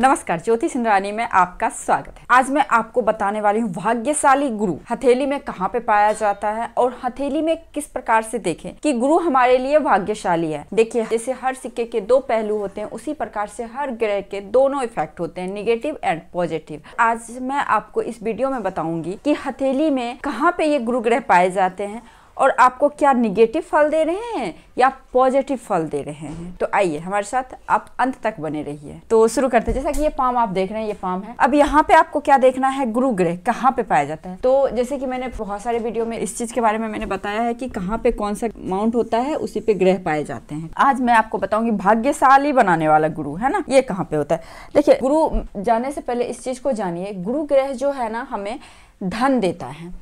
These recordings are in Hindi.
नमस्कार ज्योति सिंधरानी में आपका स्वागत है आज मैं आपको बताने वाली हूँ भाग्यशाली गुरु हथेली में कहाँ पे पाया जाता है और हथेली में किस प्रकार से देखें कि गुरु हमारे लिए भाग्यशाली है देखिए जैसे हर सिक्के के दो पहलू होते हैं उसी प्रकार से हर ग्रह के दोनों इफेक्ट होते हैं निगेटिव एंड पॉजिटिव आज मैं आपको इस वीडियो में बताऊंगी की हथेली में कहाँ पे ये गुरु ग्रह पाए जाते हैं और आपको क्या निगेटिव फल दे रहे हैं या पॉजिटिव फल दे रहे हैं तो आइए हमारे साथ आप अंत तक बने रहिए तो शुरू करते हैं जैसा कि ये फार्म आप देख रहे हैं ये फार्म है अब यहाँ पे आपको क्या देखना है गुरु ग्रह कहाँ पे पाया जाता है तो जैसे कि मैंने बहुत सारे वीडियो में इस चीज के बारे में मैंने बताया है कि कहाँ पे कौन सा माउंट होता है उसी पे ग्रह पाए जाते हैं आज मैं आपको बताऊंगी भाग्यशाली बनाने वाला गुरु है ना ये कहाँ पे होता है देखिये गुरु जाने से पहले इस चीज को जानिए गुरु ग्रह जो है ना हमें धन देता है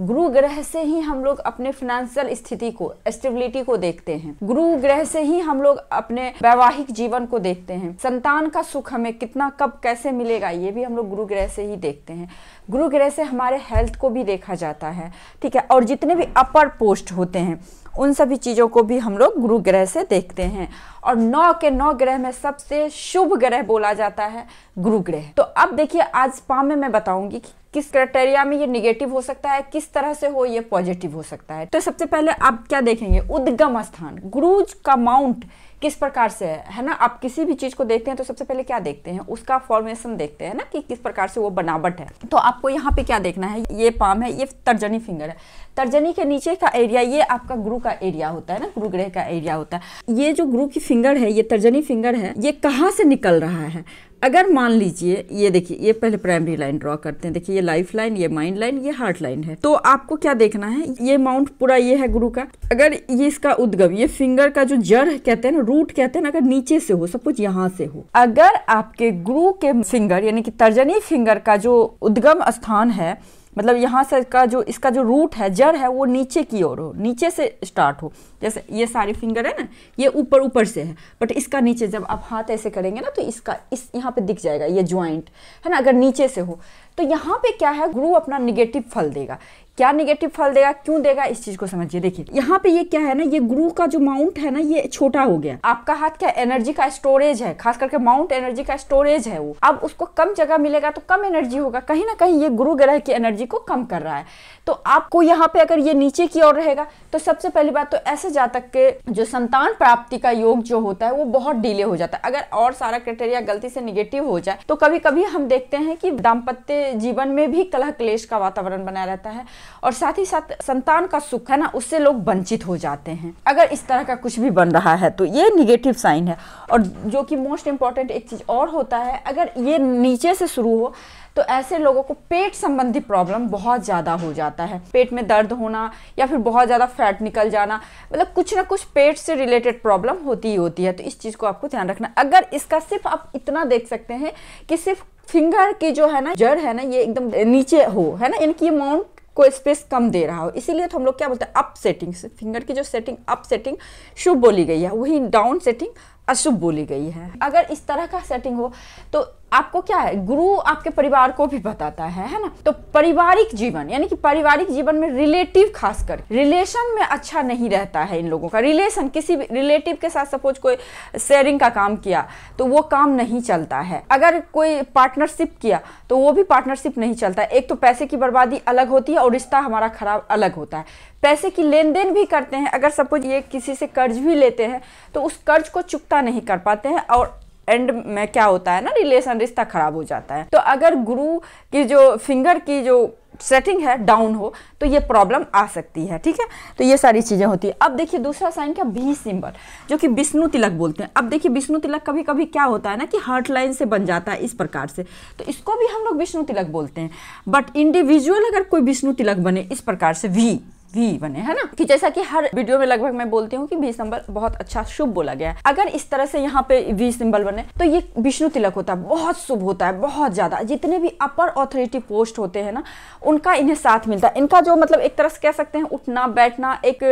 गुरु ग्रह से ही हम लोग अपने फिनेंशियल स्थिति को स्टेबिलिटी को देखते हैं गुरु ग्रह से ही हम लोग अपने वैवाहिक जीवन को देखते हैं संतान का सुख हमें कितना कब कैसे मिलेगा ये भी हम लोग गुरु ग्रह से ही देखते हैं गुरु ग्रह से हमारे हेल्थ को भी देखा जाता है ठीक है और जितने भी अपर पोस्ट होते हैं उन सभी चीज़ों को भी हम लोग गुरु ग्रह से देखते हैं और नौ के नौ ग्रह में सबसे शुभ ग्रह बोला जाता है गुरु ग्रह तो अब देखिए आज पा में मैं बताऊंगी कि किस क्राइटेरिया में ये निगेटिव हो सकता है किस तरह से हो ये पॉजिटिव हो सकता है तो सबसे पहले आप क्या देखेंगे उद्गम स्थान गुरुज का माउंट किस प्रकार से है है ना आप किसी भी चीज़ को देखते हैं तो सबसे पहले क्या देखते हैं उसका फॉर्मेशन देखते हैं ना कि किस प्रकार से वो बनावट है तो आपको यहाँ पे क्या देखना है ये पाम है ये तर्जनी फिंगर है तर्जनी के नीचे का एरिया ये आपका गुरु का एरिया होता है ना गुरु ग्रह का एरिया होता है ये जो गुरु की फिंगर है ये तर्जनी फिंगर है ये कहाँ से निकल रहा है अगर मान लीजिए ये देखिए ये पहले प्राइमरी लाइन ड्रॉ करते हैं देखिए ये लाइफ लाइन ये माइंड लाइन ये हार्ट लाइन है तो आपको क्या देखना है ये माउंट पूरा ये है गुरु का अगर ये इसका उद्गम ये फिंगर का जो जड़ कहते हैं ना रूट कहते हैं ना अगर नीचे से हो सब कुछ यहाँ से हो अगर आपके गुरु के फिंगर यानी कि तर्जनी फिंगर का जो उद्गम स्थान है मतलब यहाँ से का जो इसका जो रूट है जड़ है वो नीचे की ओर हो नीचे से स्टार्ट हो जैसे ये सारी फिंगर है ना ये ऊपर ऊपर से है बट इसका नीचे जब आप हाथ ऐसे करेंगे ना तो इसका इस यहाँ पे दिख जाएगा ये ज्वाइंट है ना अगर नीचे से हो तो यहाँ पे क्या है गुरु अपना निगेटिव फल देगा क्या निगेटिव फल देगा क्यों देगा इस चीज को समझिए देखिए यहाँ पे ये क्या है ना ये गुरु का जो माउंट है ना ये छोटा हो गया आपका हाथ क्या एनर्जी का स्टोरेज है खास करके माउंट एनर्जी का स्टोरेज है वो अब उसको कम जगह मिलेगा तो कम एनर्जी होगा कहीं ना कहीं ये गुरु ग्रह की एनर्जी को कम कर रहा है तो आपको यहाँ पे अगर ये नीचे की ओर रहेगा तो सबसे पहली बात तो ऐसे जातक के जो संतान प्राप्ति का योग जो होता है वो बहुत डिले हो जाता है अगर और सारा क्राइटेरिया गलती से निगेटिव हो जाए तो कभी कभी हम देखते हैं कि दाम्पत्य जीवन में भी कलह क्लेश का वातावरण बना रहता है और साथ ही साथ संतान का सुख है ना उससे लोग वंचित हो जाते हैं अगर इस तरह का कुछ भी बन रहा है तो ये निगेटिव साइन है और जो कि मोस्ट इम्पॉर्टेंट एक चीज़ और होता है अगर ये नीचे से शुरू हो तो ऐसे लोगों को पेट संबंधी प्रॉब्लम बहुत ज़्यादा हो जाता है पेट में दर्द होना या फिर बहुत ज़्यादा फैट निकल जाना मतलब कुछ ना कुछ पेट से रिलेटेड प्रॉब्लम होती ही होती है तो इस चीज़ को आपको ध्यान रखना अगर इसका सिर्फ आप इतना देख सकते हैं कि सिर्फ फिंगर की जो है ना जड़ है ना ये एकदम नीचे हो है ना इनकी अमाउंट को स्पेस कम दे रहा हो इसीलिए तो हम लोग क्या बोलते हैं अप सेटिंग से फिंगर की जो सेटिंग अप सेटिंग शुभ बोली गई है वही डाउन सेटिंग अशुभ बोली गई है अगर इस तरह का सेटिंग हो तो आपको क्या है गुरु आपके परिवार को भी बताता है है ना तो पारिवारिक जीवन यानी कि पारिवारिक जीवन में रिलेटिव खास कर रिलेशन में अच्छा नहीं रहता है इन लोगों का रिलेशन किसी भी रिलेटिव के साथ सपोज कोई शेयरिंग का काम किया तो वो काम नहीं चलता है अगर कोई पार्टनरशिप किया तो वो भी पार्टनरशिप नहीं चलता एक तो पैसे की बर्बादी अलग होती है और रिश्ता हमारा खराब अलग होता है पैसे की लेन देन भी करते हैं अगर सपोज ये किसी से कर्ज भी लेते हैं तो उस कर्ज को चुकता नहीं कर पाते हैं और एंड में क्या होता है ना रिलेशन रिश्ता खराब हो जाता है तो अगर गुरु की जो फिंगर की जो सेटिंग है डाउन हो तो ये प्रॉब्लम आ सकती है ठीक है तो ये सारी चीज़ें होती है अब देखिए दूसरा साइन क्या बी सिंबल जो कि विष्णु तिलक बोलते हैं अब देखिए विष्णु तिलक कभी कभी क्या होता है ना कि हार्ट लाइन से बन जाता है इस प्रकार से तो इसको भी हम लोग विष्णु तिलक बोलते हैं बट इंडिविजुअल अगर कोई विष्णु तिलक बने इस प्रकार से वी वी बने है ना कि जैसा कि हर वीडियो में लगभग मैं बोलती हूँ कि वी सिंबल बहुत अच्छा शुभ बोला गया है अगर इस तरह से यहाँ पे वी सिंबल बने तो ये विष्णु तिलक होता है बहुत शुभ होता है बहुत ज्यादा जितने भी अपर ऑथोरिटी पोस्ट होते हैं ना उनका इन्हें साथ मिलता है इनका जो मतलब एक तरह से कह सकते हैं उठना बैठना एक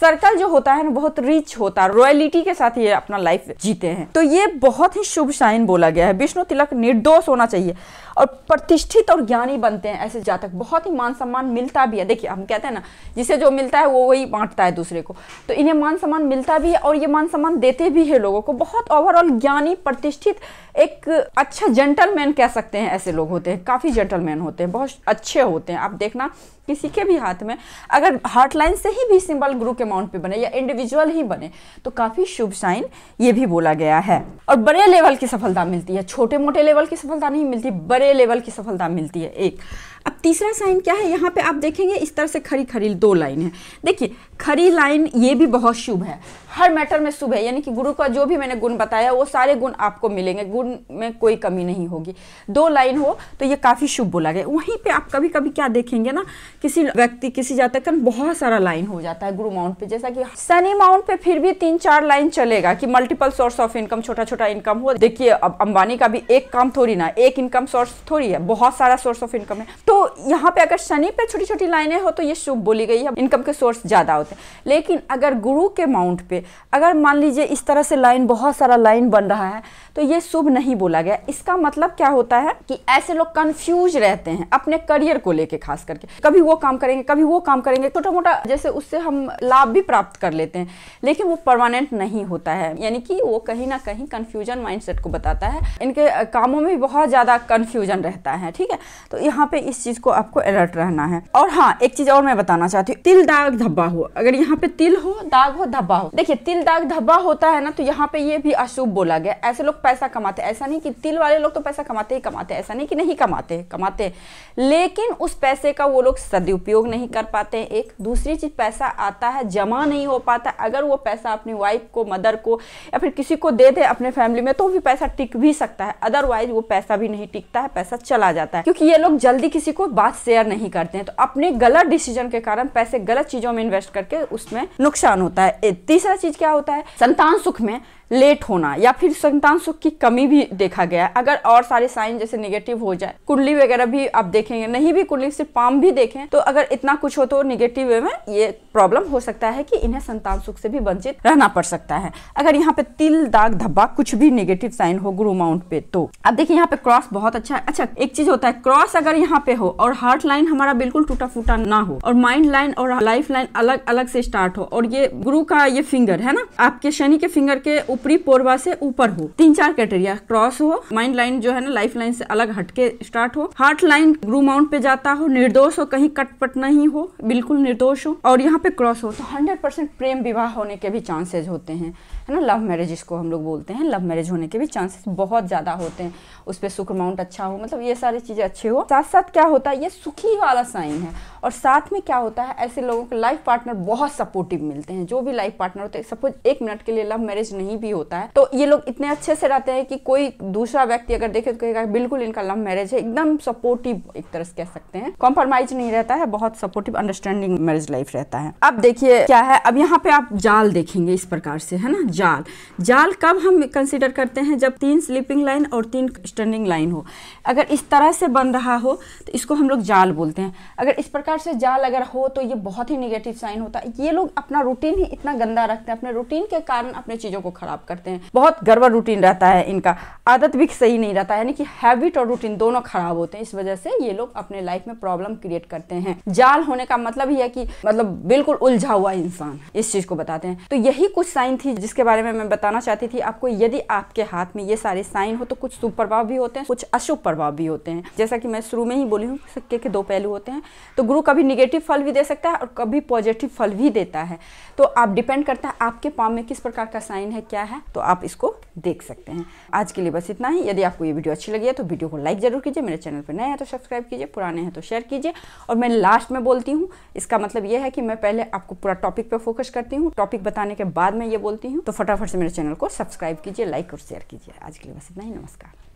सर्कल जो होता है ना बहुत रिच होता है रॉयलिटी के साथ ये अपना लाइफ जीते हैं तो ये बहुत ही शुभ साइन बोला गया है विष्णु तिलक निर्दोष होना चाहिए और प्रतिष्ठित और ज्ञानी बनते हैं ऐसे जातक बहुत ही मान सम्मान मिलता भी है देखिए हम कहते हैं ना जिसे जो मिलता है वो वही बांटता है दूसरे को तो इन्हें मान सम्मान मिलता भी है और ये मान सम्मान देते भी है लोगों को बहुत ओवरऑल ज्ञानी प्रतिष्ठित एक अच्छा जेंटलमैन कह सकते हैं ऐसे लोग होते हैं काफ़ी जेंटलमैन होते हैं बहुत अच्छे होते हैं आप देखना किसी के भी हाथ में अगर हार्टलाइन से ही भी सिंबल गुरु के माउंट पे बने या इंडिविजुअल ही बने तो काफ़ी शुभ साइन ये भी बोला गया है और बड़े लेवल की सफलता मिलती है छोटे मोटे लेवल की सफलता नहीं मिलती बड़े लेवल की सफलता मिलती है एक अब तीसरा साइन क्या है यहाँ पे आप देखेंगे इस तरह से खरी खरी दो लाइन है देखिए खरी लाइन ये भी बहुत शुभ है हर मैटर में शुभ है यानी कि गुरु का जो भी मैंने गुण बताया वो सारे गुण आपको मिलेंगे गुण में कोई कमी नहीं होगी दो लाइन हो तो ये काफ़ी शुभ बोला गया वहीं पे आप कभी कभी क्या देखेंगे ना किसी व्यक्ति किसी जातक का बहुत सारा लाइन हो जाता है गुरु माउंट पे जैसा कि शनि माउंट पे फिर भी तीन चार लाइन चलेगा कि मल्टीपल सोर्स ऑफ इनकम छोटा छोटा इनकम हो देखिए अब अंबानी का भी एक काम थोड़ी ना एक इनकम सोर्स थोड़ी है बहुत सारा सोर्स ऑफ इनकम है तो यहाँ पे अगर शनि पे छोटी छोटी लाइनें हो तो ये शुभ बोली गई है इनकम के सोर्स ज़्यादा होते हैं लेकिन अगर गुरु के माउंट पे अगर मान लीजिए इस तरह से लाइन बहुत सारा लाइन बन रहा है तो ये शुभ नहीं बोला गया इसका मतलब क्या होता है कि ऐसे लोग कंफ्यूज रहते हैं अपने करियर को लेके खास करके कभी वो काम करेंगे कभी वो काम करेंगे छोटा मोटा जैसे उससे हम लाभ भी प्राप्त कर लेते हैं लेकिन वो परमानेंट नहीं होता है यानी कि वो कहीं ना कहीं कन्फ्यूजन माइंडसेट को बताता है इनके कामों में बहुत ज़्यादा कन्फ्यूजन रहता है ठीक है तो यहाँ पे इस चीज़ को आपको अलर्ट रहना है और हाँ एक चीज़ और मैं बताना चाहती हूँ तिल दाग धब्बा हो अगर यहाँ पे तिल हो दाग हो धब्बा हो देखिए देखिए तिल दाग धब्बा होता है ना तो यहाँ पे ये भी अशुभ बोला गया ऐसे लोग पैसा कमाते ऐसा नहीं कि तिल वाले लोग तो पैसा कमाते ही कमाते ऐसा नहीं कि नहीं कमाते कमाते लेकिन उस पैसे का वो लोग सदुपयोग नहीं कर पाते एक दूसरी चीज़ पैसा आता है जमा नहीं हो पाता अगर वो पैसा अपनी वाइफ को मदर को या फिर किसी को दे दे अपने फैमिली में तो भी पैसा टिक भी सकता है अदरवाइज वो पैसा भी नहीं टिकता है पैसा चला जाता है क्योंकि ये लोग जल्दी किसी को बात शेयर नहीं करते हैं तो अपने गलत डिसीजन के कारण पैसे गलत चीज़ों में इन्वेस्ट करके उसमें नुकसान होता है तीसरा चीज क्या होता है संतान सुख में लेट होना या फिर संतान सुख की कमी भी देखा गया है अगर और सारे साइन जैसे निगेटिव हो जाए कुंडली वगैरह भी आप देखेंगे नहीं भी कुंडली सिर्फ पाम भी देखें तो अगर इतना कुछ हो तो निगेटिव वे में ये प्रॉब्लम हो सकता है कि इन्हें संतान सुख से भी वंचित रहना पड़ सकता है अगर यहाँ पे तिल दाग धब्बा कुछ भी निगेटिव साइन हो गुरु माउंट पे तो अब देखिए यहाँ पे क्रॉस बहुत अच्छा है अच्छा एक चीज होता है क्रॉस अगर यहाँ पे हो और हार्ट लाइन हमारा बिल्कुल टूटा फूटा ना हो और माइंड लाइन और लाइफ लाइन अलग अलग से स्टार्ट हो और ये गुरु का ये फिंगर है ना आपके शनि के फिंगर के ऊपर ऊपरी पोरवा से ऊपर हो तीन चार क्राइटेरिया क्रॉस हो माइंड लाइन जो है ना लाइफ लाइन से अलग हटके स्टार्ट हो हार्ट लाइन ग्रू माउंट पे जाता हो निर्दोष हो कहीं कटपट नहीं हो बिल्कुल निर्दोष हो और यहाँ पे क्रॉस हो तो हंड्रेड प्रेम विवाह होने के भी चांसेज होते हैं है ना लव मैरिज इसको हम लोग बोलते हैं लव मैरिज होने के भी चांसेस बहुत ज़्यादा होते हैं उस पर शुक्र माउंट अच्छा हो मतलब ये सारी चीज़ें अच्छे हो साथ साथ क्या होता है ये सुखी वाला साइन है और साथ में क्या होता है ऐसे लोगों को लाइफ पार्टनर बहुत सपोर्टिव मिलते हैं जो भी लाइफ पार्टनर होते हैं सपोज एक मिनट के लिए लव मैरिज नहीं भी होता है तो ये लोग इतने अच्छे से रहते हैं कि कोई दूसरा व्यक्ति अगर देखे तो कहेगा बिल्कुल इनका लव मैरिज है एकदम सपोर्टिव एक तरह से कह सकते हैं कॉम्प्रोमाइज नहीं रहता है बहुत सपोर्टिव अंडरस्टैंडिंग मैरिज लाइफ रहता है अब देखिए क्या है अब यहाँ पे आप जाल देखेंगे इस प्रकार से है ना जाल जाल कब हम कंसिडर करते हैं जब तीन स्लीपिंग लाइन और तीन स्टैंडिंग लाइन हो अगर इस तरह से बन रहा हो तो इसको हम लोग जाल बोलते हैं अगर इस प्रकार से जाल अगर हो तो ये बहुत ही निगेटिव साइन होता है ये लोग अपना रूटीन ही इतना गंदा रखते हैं अपने रूटीन के कारण अपने चीज़ों को खराब करते हैं बहुत गड़बड़ रूटीन रहता है इनका आदत भी सही नहीं रहता है यानी कि हैबिट और रूटीन दोनों खराब होते हैं इस वजह से ये लोग अपने लाइफ में प्रॉब्लम क्रिएट करते हैं जाल होने का मतलब ही है कि मतलब बिल्कुल उलझा हुआ इंसान इस चीज को बताते हैं तो यही कुछ साइन थी जिसके इसके बारे में मैं बताना चाहती थी आपको यदि आपके हाथ में ये सारे साइन हो तो कुछ शुभ प्रभाव भी होते हैं कुछ अशुभ प्रभाव भी होते हैं जैसा कि मैं शुरू में ही बोली हूँ सिक्के के दो पहलू होते हैं तो गुरु कभी निगेटिव फल भी दे सकता है और कभी पॉजिटिव फल भी देता है तो आप डिपेंड करता है आपके पाम में किस प्रकार का साइन है क्या है तो आप इसको देख सकते हैं आज के लिए बस इतना ही यदि आपको ये वीडियो अच्छी लगी है तो वीडियो को लाइक जरूर कीजिए मेरे चैनल पर नए हैं तो सब्सक्राइब कीजिए पुराने हैं तो शेयर कीजिए और मैं लास्ट में बोलती हूँ इसका मतलब यह है कि मैं पहले आपको पूरा टॉपिक पर फोकस करती हूँ टॉपिक बताने के बाद मैं ये बोलती हूँ तो फटाफट से मेरे चैनल को सब्सक्राइब कीजिए लाइक और शेयर कीजिए आज के लिए बस इतना ही नमस्कार